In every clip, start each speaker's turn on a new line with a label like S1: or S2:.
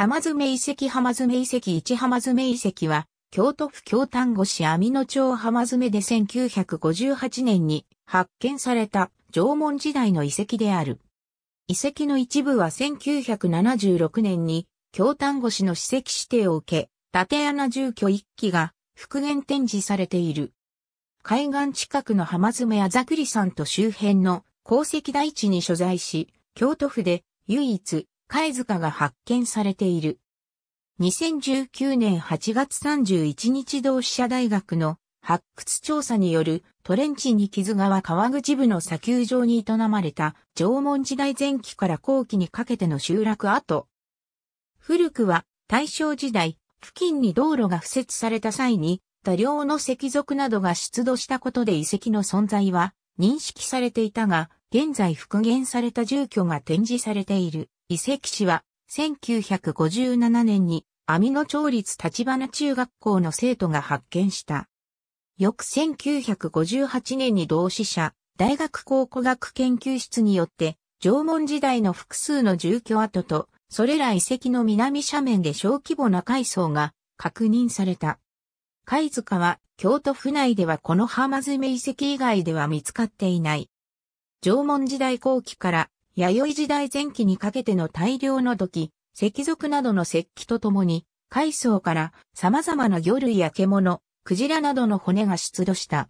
S1: 浜爪遺跡浜爪遺跡一浜爪遺跡は、京都府京丹後市網野町浜爪で1958年に発見された縄文時代の遺跡である。遺跡の一部は1976年に京丹後市の史跡指定を受け、縦穴住居一基が復元展示されている。海岸近くの浜爪やざくり山と周辺の鉱石台地に所在し、京都府で唯一貝塚が発見されている。2019年8月31日同志社大学の発掘調査によるトレンチに木津川川口部の砂丘上に営まれた縄文時代前期から後期にかけての集落跡。古くは大正時代、付近に道路が敷設された際に多量の石族などが出土したことで遺跡の存在は認識されていたが、現在復元された住居が展示されている。遺跡史は、1957年に、網野町立立花中学校の生徒が発見した。翌1958年に同志社、大学考古学研究室によって、縄文時代の複数の住居跡と、それら遺跡の南斜面で小規模な階層が確認された。貝塚は京都府内ではこの浜詰遺跡以外では見つかっていない。縄文時代後期から弥生時代前期にかけての大量の土器、石属などの石器とともに、海藻から様々な魚類や獣、クジラなどの骨が出土した。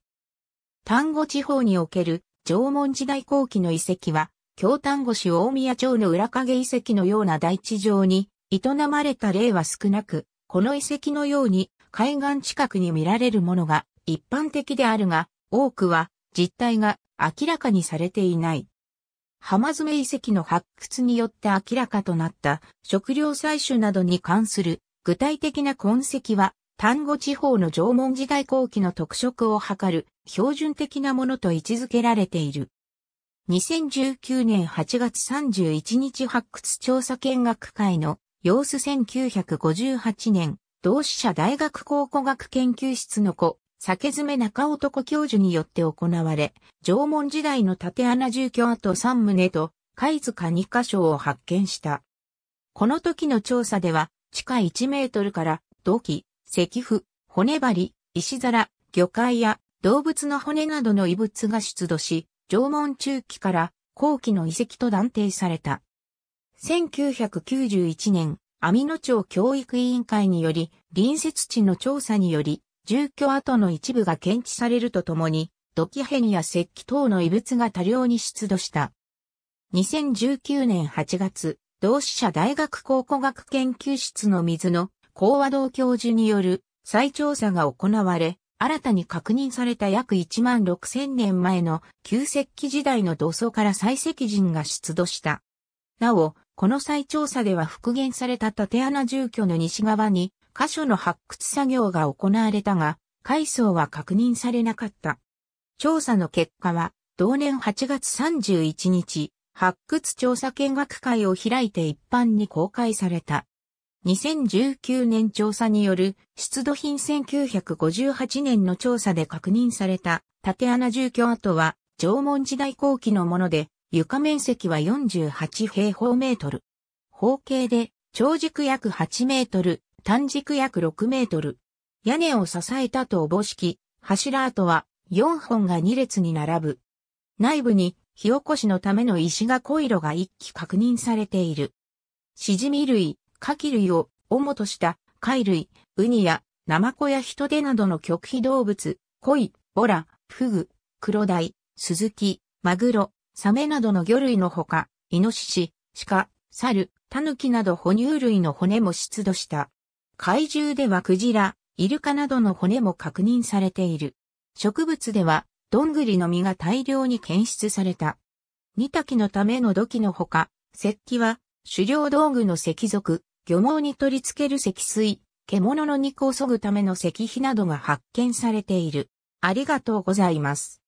S1: 丹後地方における縄文時代後期の遺跡は、京丹後市大宮町の裏影遺跡のような大地上に営まれた例は少なく、この遺跡のように海岸近くに見られるものが一般的であるが、多くは実態が明らかにされていない。浜爪遺跡の発掘によって明らかとなった食料採取などに関する具体的な痕跡は、丹後地方の縄文時代後期の特色を図る標準的なものと位置づけられている。2019年8月31日発掘調査見学会の様子1958年、同志社大学考古学研究室の子、酒詰中男教授によって行われ、縄文時代の縦穴住居跡3棟と、貝塚2箇所を発見した。この時の調査では、地下1メートルから土器、石符、骨張り、石皿、魚介や動物の骨などの遺物が出土し、縄文中期から後期の遺跡と断定された。1991年、網野町教育委員会により、隣接地の調査により、住居跡の一部が検知されるとともに、土器片や石器等の遺物が多量に出土した。2019年8月、同志社大学考古学研究室の水の講和堂教授による再調査が行われ、新たに確認された約1万6000年前の旧石器時代の土層から採石人が出土した。なお、この再調査では復元された縦穴住居の西側に箇所の発掘作業が行われたが、階層は確認されなかった。調査の結果は、同年8月31日、発掘調査見学会を開いて一般に公開された。2019年調査による出土品1958年の調査で確認された縦穴住居跡は縄文時代後期のもので床面積は48平方メートル。方形で長軸約8メートル、単軸約6メートル。屋根を支えたとおぼしき、柱跡は4本が2列に並ぶ。内部に火起こしのための石が濃い炉が1基確認されている。しじみ類、カキ類を主とした貝類、ウニやナマコやヒトデなどの極秘動物、イ、ボラ、フグ、クロダイ、スズキ、マグロ、サメなどの魚類のほか、イノシシ、鹿、猿、タヌキなど哺乳類の骨も出土した。怪獣ではクジラ、イルカなどの骨も確認されている。植物では、どんぐりの実が大量に検出された。煮炊きのための土器のほか、石器は、狩猟道具の石属、漁網に取り付ける石水、獣の肉を削ぐための石碑などが発見されている。ありがとうございます。